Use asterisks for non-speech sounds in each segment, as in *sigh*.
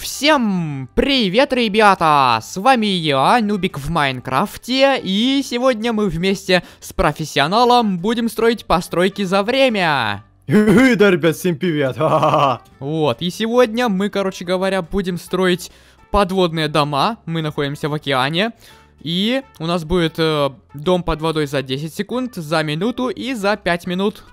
Всем привет, ребята! С вами я, Нубик в Майнкрафте, и сегодня мы вместе с профессионалом будем строить постройки за время. да, ребят, всем привет! *laughs* вот, и сегодня мы, короче говоря, будем строить подводные дома. Мы находимся в океане. И у нас будет э, дом под водой за 10 секунд, за минуту и за 5 минут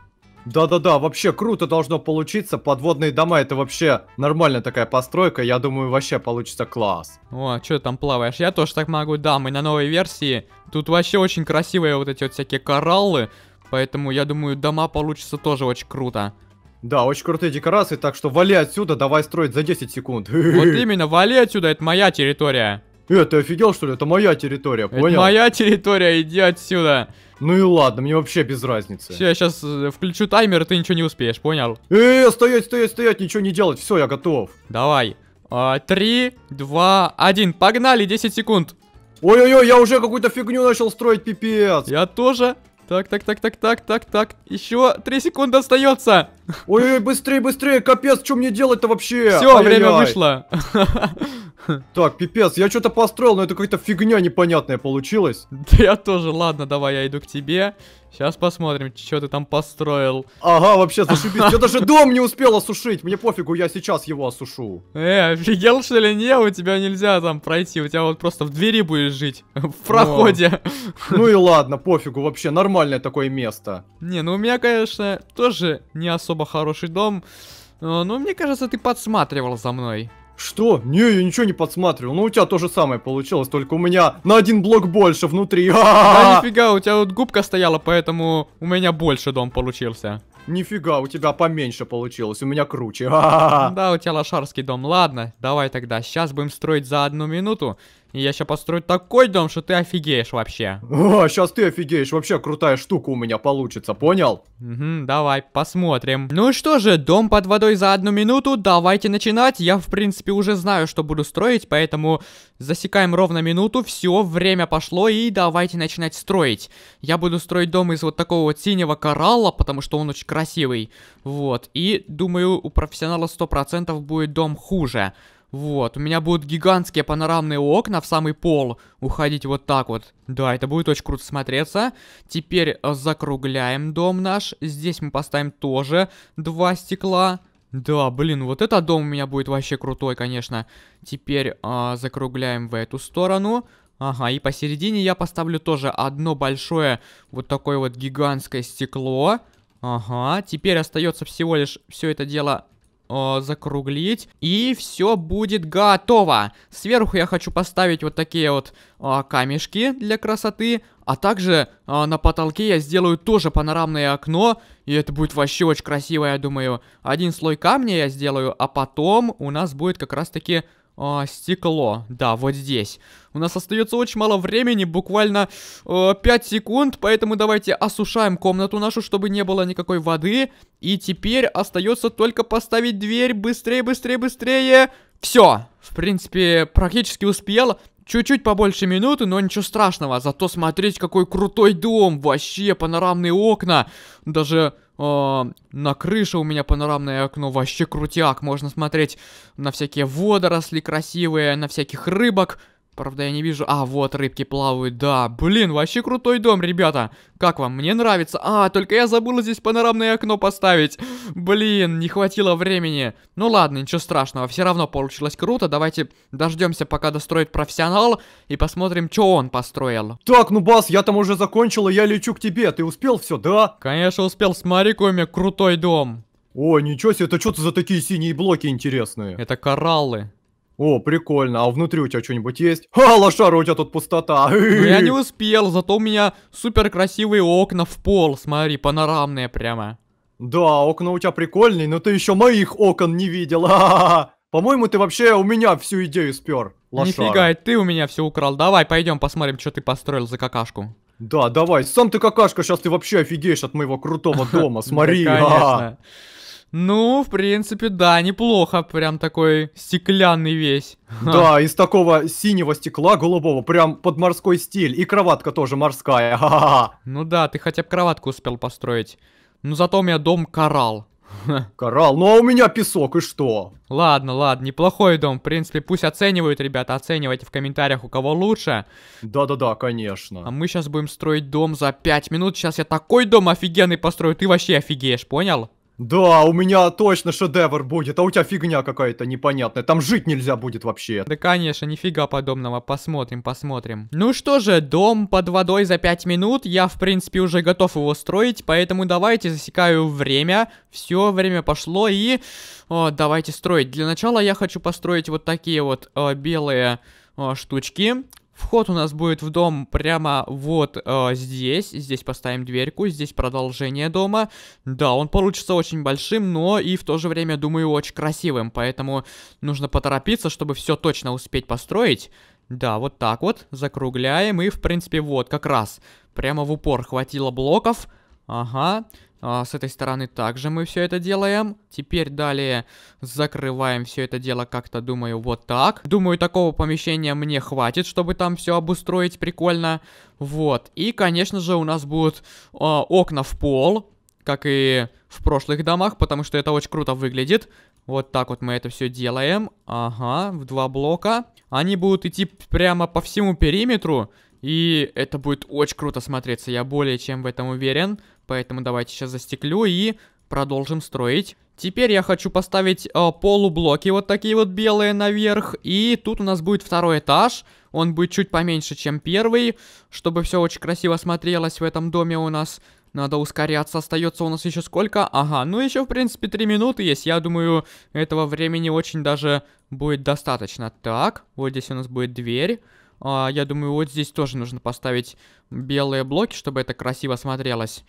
да-да-да, вообще круто должно получиться. Подводные дома это вообще нормальная такая постройка. Я думаю, вообще получится класс. О, а что там плаваешь? Я тоже так могу, да, мы на новой версии. Тут вообще очень красивые вот эти вот всякие кораллы. Поэтому я думаю, дома получится тоже очень круто. Да, очень крутые декорации, так что вали отсюда, давай строить за 10 секунд. *laughs* Вот именно, вали отсюда, это моя территория. Э, ты офигел что ли? Это моя территория, понял? Это моя территория, иди отсюда. Ну и ладно, мне вообще без разницы. Все, я сейчас э, включу таймер, и ты ничего не успеешь, понял? Э, стоять, стоять, стоять, ничего не делать, все, я готов. Давай. А, три, два, один, погнали, 10 секунд. Ой-ой-ой, я уже какую-то фигню начал строить, пипец. Я тоже. Так, так, так, так, так, так, так. Еще 3 секунды остается. Ой-ой, быстрее, быстрее, капец, что мне делать-то вообще? Все, время вышло. *laughs* *laughs* Так, пипец, я что-то построил, но это какая-то фигня непонятная получилась. *laughs* Да я тоже, ладно, давай, я иду к тебе. Сейчас посмотрим, что ты там построил. Ага, вообще, зашибись. Я *laughs* даже дом не успел осушить. Мне пофигу, я сейчас его осушу. Э, офигел, что ли? Не, у тебя нельзя там пройти. У тебя вот просто в двери будешь жить. В проходе. Ну и ладно, пофигу. Вообще, нормальное такое место. Не, ну у меня, конечно, тоже не особо хороший дом. Но, ну, мне кажется, ты подсматривал за мной. Что? Не, я ничего не подсматривал. Ну, у тебя то же самое получилось, только у меня на один блок больше внутри. *laughs* Да нифига, у тебя вот губка стояла, поэтому у меня больше дом получился. Нифига, у тебя поменьше получилось, у меня круче. *laughs* Да, у тебя лошарский дом. Ладно, давай тогда, сейчас будем строить за одну минуту. Я сейчас построю такой дом, что ты офигеешь вообще. О, сейчас ты офигеешь. Вообще крутая штука у меня получится, понял? Угу, давай, посмотрим. Ну что же, дом под водой за одну минуту. Давайте начинать. Я, в принципе, уже знаю, что буду строить, поэтому засекаем ровно минуту. Все, время пошло, и давайте начинать строить. Я буду строить дом из вот такого вот синего коралла, потому что он очень красивый. Вот, и думаю, у профессионала 100% будет дом хуже. Вот, у меня будут гигантские панорамные окна в самый пол уходить вот так вот. Да, это будет очень круто смотреться. Теперь э, закругляем дом наш. Здесь мы поставим тоже два стекла. Да, блин, вот этот дом у меня будет вообще крутой, конечно. Теперь э, закругляем в эту сторону. Ага, и посередине я поставлю тоже одно большое вот такое вот гигантское стекло. Ага, теперь остается всего лишь все это дело Э, закруглить. И все будет готово. Сверху я хочу поставить вот такие вот э, камешки для красоты. А также э, на потолке я сделаю тоже панорамное окно. И это будет вообще очень красиво, я думаю. Один слой камня я сделаю, а потом у нас будет как раз-таки а, стекло. Да, вот здесь. У нас остается очень мало времени, буквально э, 5 секунд, поэтому давайте осушаем комнату нашу, чтобы не было никакой воды. И теперь остается только поставить дверь быстрее, быстрее, быстрее. Все. В принципе, практически успел. Чуть-чуть побольше минуты, но ничего страшного. Зато смотреть, какой крутой дом. Вообще, панорамные окна. Даже э, на крыше у меня панорамное окно, вообще крутяк, можно смотреть на всякие водоросли красивые, на всяких рыбок. Правда, я не вижу... А, вот рыбки плавают, да. Блин, вообще крутой дом, ребята. Как вам? Мне нравится. А, только я забыла здесь панорамное окно поставить. Блин, не хватило времени. Ну ладно, ничего страшного. Все равно получилось круто. Давайте дождемся, пока достроит профессионал. И посмотрим, что он построил. Так, ну Бас, я там уже закончил, и я лечу к тебе. Ты успел все, да? Конечно успел. Смотри, какой у меня крутой дом. О, ничего себе, это что-то за такие синие блоки интересные? Это кораллы. О, прикольно. А внутри у тебя что-нибудь есть? Ха, лошара, у тебя тут пустота. *laughs* Ну, я не успел, зато у меня супер красивые окна в пол, смотри, панорамные прямо. Да, окна у тебя прикольные, но ты еще моих окон не видел. *laughs* По-моему, ты вообще у меня всю идею спер. Лошара. Нифига, ты у меня все украл. Давай, пойдем посмотрим, что ты построил за какашку. Да, давай. Сам ты какашка, сейчас ты вообще офигеешь от моего крутого *laughs* дома. Смотри. Конечно. Ну, в принципе, да, неплохо. Прям такой стеклянный весь. Да, из такого синего стекла голубого, прям под морской стиль. И кроватка тоже морская. *laughs* Ха-ха-ха. Ну да, ты хотя бы кроватку успел построить. Ну зато у меня дом коралл. *laughs* Коралл, ну а у меня песок, и что? Ладно, ладно, неплохой дом. В принципе, пусть оценивают, ребята, оценивайте в комментариях, у кого лучше. Да-да-да, конечно. А мы сейчас будем строить дом за 5 минут. Сейчас я такой дом офигенный построю, ты вообще офигеешь, понял? Да, у меня точно шедевр будет, а у тебя фигня какая-то непонятная. Там жить нельзя будет вообще. Да, конечно, нифига подобного. Посмотрим, посмотрим. Ну что же, дом под водой за 5 минут. Я, в принципе, уже готов его строить, поэтому давайте засекаю время. Все, время пошло и... О, давайте строить. Для начала я хочу построить вот такие вот о, э, белые э, штучки, Вход у нас будет в дом прямо вот э, здесь. Здесь поставим дверьку, здесь продолжение дома. Да, он получится очень большим, но и в то же время, думаю, очень красивым. Поэтому нужно поторопиться, чтобы все точно успеть построить. Да, вот так вот. Закругляем и, в принципе, вот, как раз. Прямо в упор хватило блоков. Ага. А, с этой стороны также мы все это делаем. Теперь далее закрываем все это дело как-то, думаю, вот так. Думаю, такого помещения мне хватит, чтобы там все обустроить прикольно. Вот. И, конечно же, у нас будут а, окна в пол, как и в прошлых домах, потому что это очень круто выглядит. Вот так вот мы это все делаем. Ага, в два блока. Они будут идти прямо по всему периметру. И это будет очень круто смотреться, я более чем в этом уверен. Поэтому давайте сейчас застеклю и продолжим строить. Теперь я хочу поставить э, полублоки вот такие вот белые наверх. И тут у нас будет второй этаж. Он будет чуть поменьше, чем первый, чтобы все очень красиво смотрелось в этом доме у нас. Надо ускоряться. Остается у нас еще сколько? Ага, ну еще, в принципе, 3 минуты есть. Я думаю, этого времени очень даже будет достаточно. Так, вот здесь у нас будет дверь. А, я думаю, вот здесь тоже нужно поставить белые блоки, чтобы это красиво смотрелось.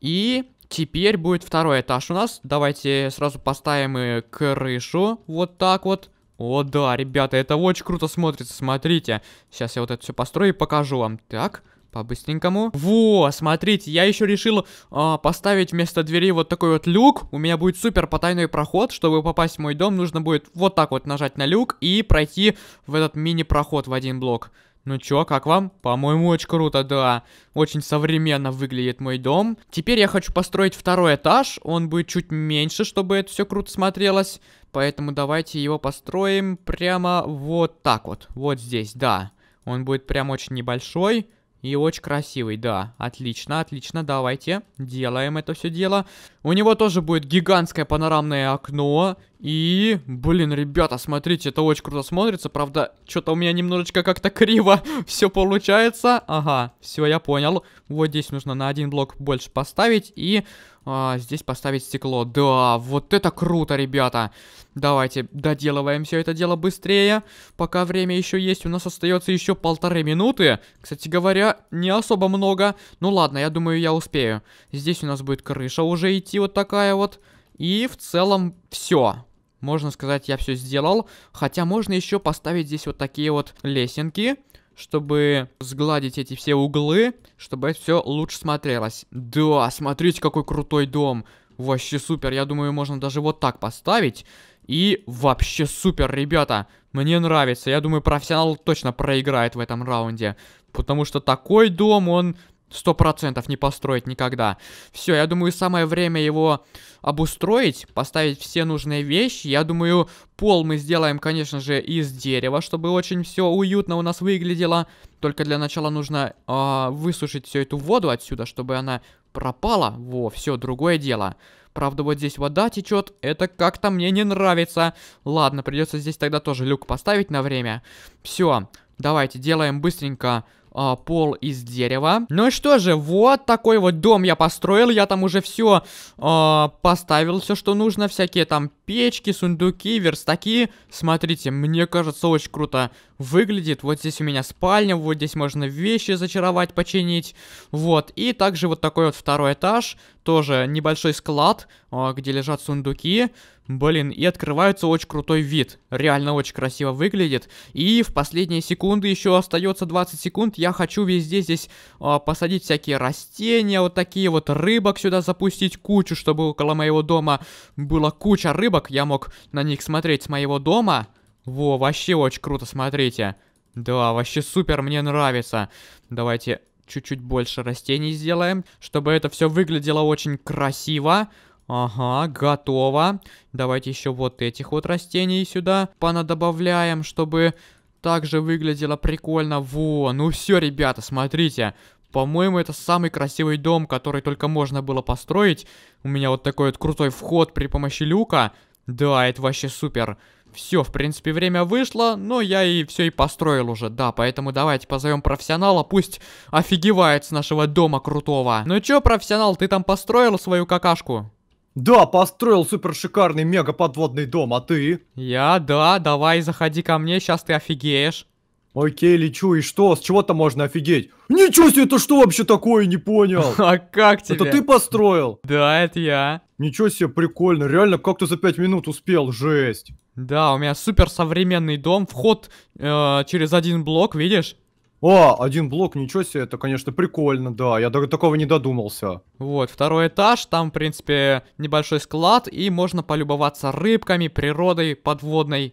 И теперь будет второй этаж у нас. Давайте сразу поставим и крышу. Вот так вот. О, да, ребята, это очень круто смотрится, смотрите. Сейчас я вот это все построю и покажу вам. Так, по-быстренькому. Во, смотрите, я еще решил э, поставить вместо двери вот такой вот люк. У меня будет супер потайной проход. Чтобы попасть в мой дом, нужно будет вот так вот нажать на люк и пройти в этот мини-проход в один блок. Ну чё, как вам? По-моему, очень круто, да. Очень современно выглядит мой дом. Теперь я хочу построить второй этаж. Он будет чуть меньше, чтобы это все круто смотрелось. Поэтому давайте его построим прямо вот так вот. Вот здесь, да. Он будет прям очень небольшой. И очень красивый, да. Отлично, отлично, давайте. Делаем это все дело. У него тоже будет гигантское панорамное окно. И, блин, ребята, смотрите, это очень круто смотрится. Правда, что-то у меня немножечко как-то криво *laughs* все получается. Ага, все, я понял. Вот здесь нужно на один блок больше поставить и а, здесь поставить стекло. Да, вот это круто, ребята. Давайте доделываем все это дело быстрее, пока время еще есть. У нас остается еще полторы минуты. Кстати говоря, не особо много. Ну ладно, я думаю, я успею. Здесь у нас будет крыша уже идти вот такая вот. И в целом все. Можно сказать, я все сделал. Хотя можно еще поставить здесь вот такие вот лесенки, чтобы сгладить эти все углы, чтобы все лучше смотрелось. Да, смотрите, какой крутой дом. Вообще супер, я думаю, можно даже вот так поставить. И вообще супер, ребята. Мне нравится. Я думаю, профессионал точно проиграет в этом раунде. Потому что такой дом, он Сто процентов не построить никогда. Все, я думаю, самое время его обустроить, поставить все нужные вещи. Я думаю, пол мы сделаем, конечно же, из дерева, чтобы очень все уютно у нас выглядело. Только для начала нужно э, высушить всю эту воду отсюда, чтобы она пропала. Во, все, другое дело. Правда, вот здесь вода течет, это как-то мне не нравится. Ладно, придется здесь тогда тоже люк поставить на время. Все, давайте делаем быстренько а, пол из дерева. Ну что же, вот такой вот дом я построил. Я там уже все а, поставил, все, что нужно. Всякие там печки, сундуки, верстаки. Смотрите, мне кажется, очень круто выглядит. Вот здесь у меня спальня, вот здесь можно вещи зачаровать, починить. Вот, и также вот такой вот второй этаж. Тоже небольшой склад, а, где лежат сундуки. Блин, и открывается очень крутой вид. Реально очень красиво выглядит. И в последние секунды, еще остается 20 секунд, я хочу везде здесь э, посадить всякие растения, вот такие вот рыбок сюда запустить кучу, чтобы около моего дома была куча рыбок коробок, я мог на них смотреть с моего дома. Во, вообще очень круто, смотрите. Да, вообще супер, мне нравится. Давайте чуть-чуть больше растений сделаем, чтобы это все выглядело очень красиво. Ага, готово. Давайте еще вот этих вот растений сюда понадобавляем, чтобы также выглядело прикольно. Во, ну все, ребята, смотрите. По-моему, это самый красивый дом, который только можно было построить. У меня вот такой вот крутой вход при помощи люка. Да, это вообще супер. Все, в принципе, время вышло, но я и все и построил уже, да, поэтому давайте позовем профессионала, пусть офигевает с нашего дома крутого. Ну чё, профессионал, ты там построил свою какашку? Да, построил супер шикарный мега подводный дом, а ты? Я, да, давай, заходи ко мне, сейчас ты офигеешь. Окей, лечу, и что? С чего-то можно офигеть? Ничего себе, это что вообще такое, не понял? *laughs* А как тебе? Это ты построил? Да, это я. Ничего себе, прикольно. Реально, как ты за 5 минут успел? Жесть. Да, у меня супер современный дом. Вход э, через один блок, видишь? О, один блок, ничего себе, это, конечно, прикольно, да, я до такого не додумался. Вот, второй этаж, там, в принципе, небольшой склад, и можно полюбоваться рыбками, природой, подводной.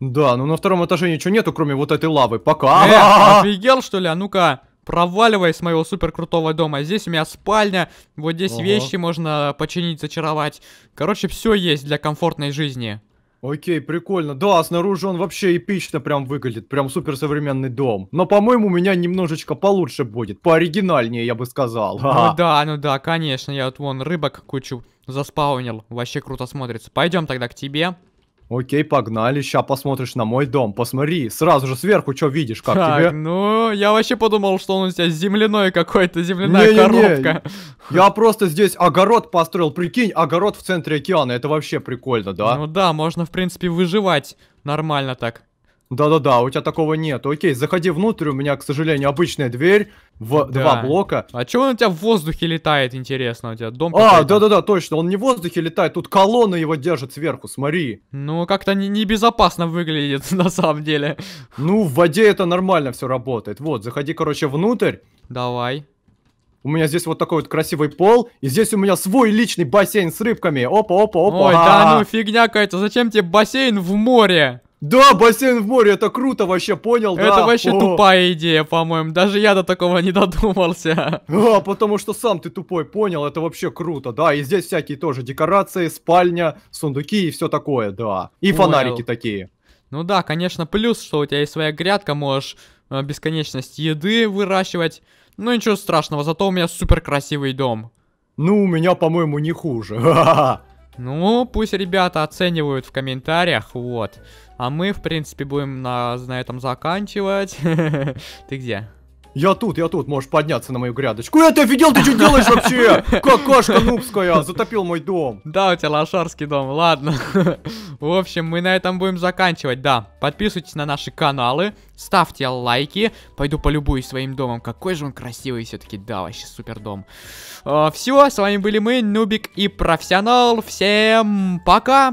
Да, но на втором этаже ничего нету, кроме вот этой лавы, пока. Э, *laughs* офигел, что ли, а ну-ка проваливай с моего супер крутого дома. Здесь у меня спальня, вот здесь Ого. вещи можно починить, зачаровать. Короче, все есть для комфортной жизни. Окей, прикольно. Да, снаружи он вообще эпично прям выглядит. Прям супер современный дом. Но, по-моему, у меня немножечко получше будет. Пооригинальнее, я бы сказал. Ну а. да, ну да, конечно. Я вот вон рыбок кучу заспаунил. Вообще круто смотрится. Пойдем тогда к тебе. Окей, погнали, сейчас посмотришь на мой дом. Посмотри, сразу же сверху что видишь, как так, тебе? ну, я вообще подумал, что он у тебя земляной какой-то, земляная не, коробка. Не, не. Я просто здесь огород построил, прикинь, огород в центре океана, это вообще прикольно, да? Ну да, можно, в принципе, выживать нормально так. Да-да-да, у тебя такого нет. Окей, заходи внутрь, у меня, к сожалению, обычная дверь в да. два блока. А чего он у тебя в воздухе летает, интересно, у тебя дом А, да-да-да, точно, он не в воздухе летает, тут колонна его держит сверху, смотри. Ну, как-то небезопасно не выглядит, *laughs* на самом деле. Ну, в воде это нормально все работает. Вот, заходи, короче, внутрь. Давай. У меня здесь вот такой вот красивый пол, и здесь у меня свой личный бассейн с рыбками. Опа, опа, опа. Ой, а -а -а. да ну фигня какая-то. Зачем тебе бассейн в море? Да, бассейн в море, это круто вообще, понял, это да? вообще О. тупая идея, по-моему, даже я до такого не *laughs* додумался. А, потому что сам ты тупой, понял, это вообще круто, да, и здесь всякие тоже декорации, спальня, сундуки и все такое, да. И понял. фонарики такие. Ну да, конечно, плюс, что у тебя есть своя грядка, можешь э, бесконечность еды выращивать, ну ничего страшного, зато у меня супер красивый дом. Ну, у меня, по-моему, не хуже. *laughs* Ну, пусть ребята оценивают в комментариях, вот. А мы, в принципе, будем на, на этом заканчивать. *laughs* Ты где? Я тут, я тут, можешь подняться на мою грядочку. Э, ты офигел, ты что делаешь вообще? *laughs* Какашка нубская, затопил мой дом. Да, у тебя лошарский дом, ладно. В общем, мы на этом будем заканчивать, да. Подписывайтесь на наши каналы, ставьте лайки. Пойду полюбуюсь своим домом, какой же он красивый все-таки, да, вообще супер дом. А, Все, с вами были мы, Нубик и Профессионал. Всем пока!